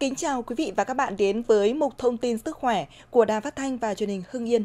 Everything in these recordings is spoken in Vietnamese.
Kính chào quý vị và các bạn đến với mục thông tin sức khỏe của Đài Phát thanh và Truyền hình Hưng Yên.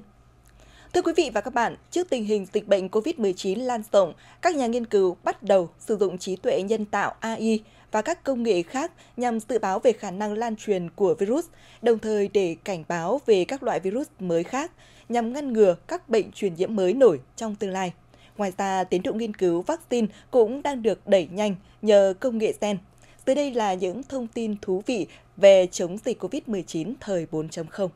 Thưa quý vị và các bạn, trước tình hình dịch bệnh COVID-19 lan rộng, các nhà nghiên cứu bắt đầu sử dụng trí tuệ nhân tạo AI và các công nghệ khác nhằm dự báo về khả năng lan truyền của virus, đồng thời để cảnh báo về các loại virus mới khác nhằm ngăn ngừa các bệnh truyền nhiễm mới nổi trong tương lai. Ngoài ra, tiến độ nghiên cứu vaccine cũng đang được đẩy nhanh nhờ công nghệ gen Tới đây là những thông tin thú vị về chống dịch COVID-19 thời 4.0.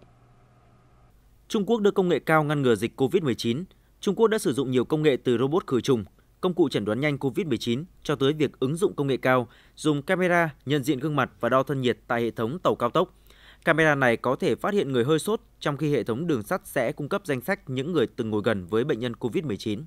Trung Quốc đưa công nghệ cao ngăn ngừa dịch COVID-19. Trung Quốc đã sử dụng nhiều công nghệ từ robot khử trùng, công cụ chẩn đoán nhanh COVID-19 cho tới việc ứng dụng công nghệ cao, dùng camera nhận diện gương mặt và đo thân nhiệt tại hệ thống tàu cao tốc. Camera này có thể phát hiện người hơi sốt, trong khi hệ thống đường sắt sẽ cung cấp danh sách những người từng ngồi gần với bệnh nhân COVID-19.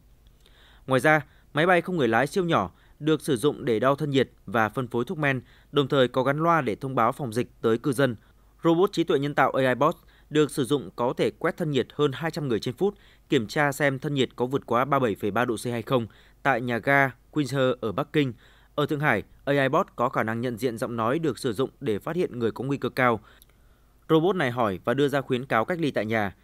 Ngoài ra, máy bay không người lái siêu nhỏ được sử dụng để đo thân nhiệt và phân phối thuốc men, đồng thời có gắn loa để thông báo phòng dịch tới cư dân. Robot trí tuệ nhân tạo AI Bot được sử dụng có thể quét thân nhiệt hơn 200 người trên phút, kiểm tra xem thân nhiệt có vượt quá 37,3 độ C hay không tại nhà ga Windsor ở Bắc Kinh. Ở Thượng Hải, AI Bot có khả năng nhận diện giọng nói được sử dụng để phát hiện người có nguy cơ cao. Robot này hỏi và đưa ra khuyến cáo cách ly tại nhà.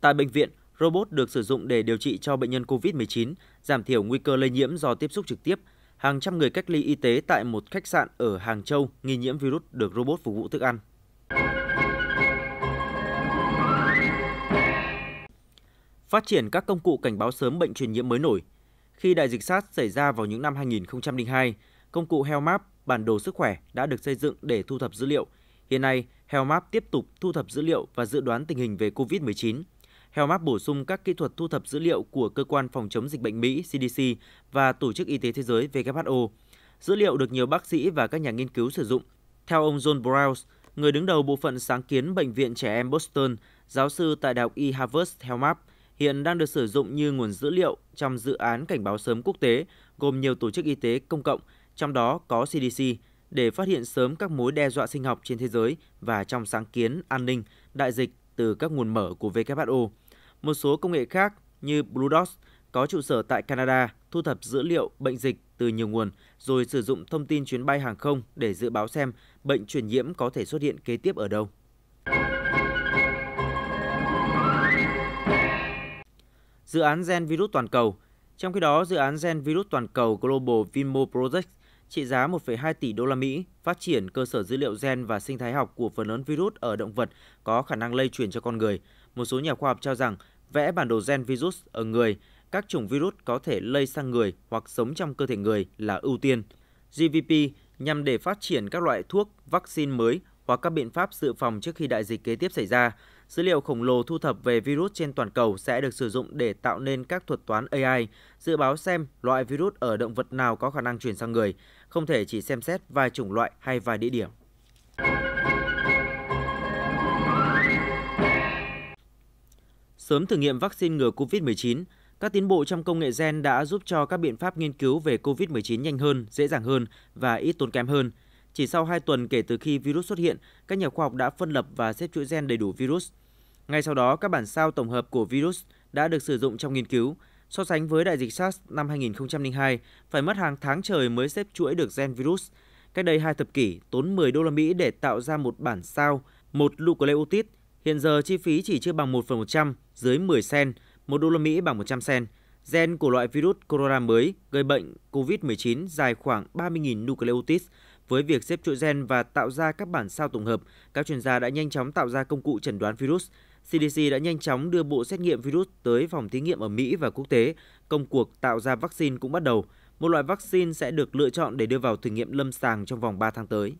Tại bệnh viện, robot được sử dụng để điều trị cho bệnh nhân COVID-19, giảm thiểu nguy cơ lây nhiễm do tiếp xúc trực tiếp – hàng trăm người cách ly y tế tại một khách sạn ở Hàng Châu nghi nhiễm virus được robot phục vụ thức ăn. Phát triển các công cụ cảnh báo sớm bệnh truyền nhiễm mới nổi. Khi đại dịch SARS xảy ra vào những năm 2002, công cụ HealthMap, bản đồ sức khỏe đã được xây dựng để thu thập dữ liệu. Hiện nay, HealthMap tiếp tục thu thập dữ liệu và dự đoán tình hình về COVID-19. Helmap bổ sung các kỹ thuật thu thập dữ liệu của Cơ quan Phòng chống dịch bệnh Mỹ CDC và Tổ chức Y tế Thế giới WHO. Dữ liệu được nhiều bác sĩ và các nhà nghiên cứu sử dụng. Theo ông John Browse, người đứng đầu bộ phận sáng kiến Bệnh viện Trẻ Em Boston, giáo sư tại Đại học E Harvard Helmap, hiện đang được sử dụng như nguồn dữ liệu trong dự án cảnh báo sớm quốc tế gồm nhiều tổ chức y tế công cộng, trong đó có CDC, để phát hiện sớm các mối đe dọa sinh học trên thế giới và trong sáng kiến an ninh đại dịch từ các nguồn mở của WHO. Một số công nghệ khác như Blue có trụ sở tại Canada thu thập dữ liệu bệnh dịch từ nhiều nguồn rồi sử dụng thông tin chuyến bay hàng không để dự báo xem bệnh truyền nhiễm có thể xuất hiện kế tiếp ở đâu. Dự án gen virus toàn cầu Trong khi đó, dự án gen virus toàn cầu Global Vimo Project trị giá 1,2 tỷ đô la Mỹ, phát triển cơ sở dữ liệu gen và sinh thái học của phần lớn virus ở động vật có khả năng lây truyền cho con người. Một số nhà khoa học cho rằng vẽ bản đồ gen virus ở người, các chủng virus có thể lây sang người hoặc sống trong cơ thể người là ưu tiên. GVP nhằm để phát triển các loại thuốc, vaccine mới hoặc các biện pháp dự phòng trước khi đại dịch kế tiếp xảy ra. Dữ liệu khổng lồ thu thập về virus trên toàn cầu sẽ được sử dụng để tạo nên các thuật toán AI, dự báo xem loại virus ở động vật nào có khả năng truyền sang người, không thể chỉ xem xét vài chủng loại hay vài địa điểm. sớm thử nghiệm vaccine ngừa COVID-19, các tiến bộ trong công nghệ gen đã giúp cho các biện pháp nghiên cứu về COVID-19 nhanh hơn, dễ dàng hơn và ít tốn kém hơn. Chỉ sau 2 tuần kể từ khi virus xuất hiện, các nhà khoa học đã phân lập và xếp chuỗi gen đầy đủ virus. Ngay sau đó, các bản sao tổng hợp của virus đã được sử dụng trong nghiên cứu. So sánh với đại dịch SARS năm 2002, phải mất hàng tháng trời mới xếp chuỗi được gen virus. Cách đây hai thập kỷ, tốn 10 đô la Mỹ để tạo ra một bản sao, một nucleotide Hiện giờ chi phí chỉ chưa bằng 1 phần 100, dưới 10 sen, 1 đô la Mỹ bằng 100 sen. Gen của loại virus corona mới gây bệnh COVID-19 dài khoảng 30.000 nucleotides. Với việc xếp chuỗi gen và tạo ra các bản sao tổng hợp, các chuyên gia đã nhanh chóng tạo ra công cụ chẩn đoán virus. CDC đã nhanh chóng đưa bộ xét nghiệm virus tới phòng thí nghiệm ở Mỹ và quốc tế. Công cuộc tạo ra vaccine cũng bắt đầu. Một loại vaccine sẽ được lựa chọn để đưa vào thử nghiệm lâm sàng trong vòng 3 tháng tới.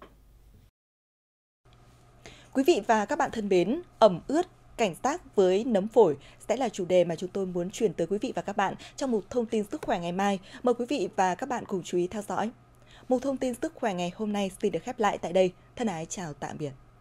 Quý vị và các bạn thân mến, ẩm ướt cảnh tác với nấm phổi sẽ là chủ đề mà chúng tôi muốn chuyển tới quý vị và các bạn trong một thông tin sức khỏe ngày mai. Mời quý vị và các bạn cùng chú ý theo dõi. Một thông tin sức khỏe ngày hôm nay xin được khép lại tại đây. Thân ái chào tạm biệt.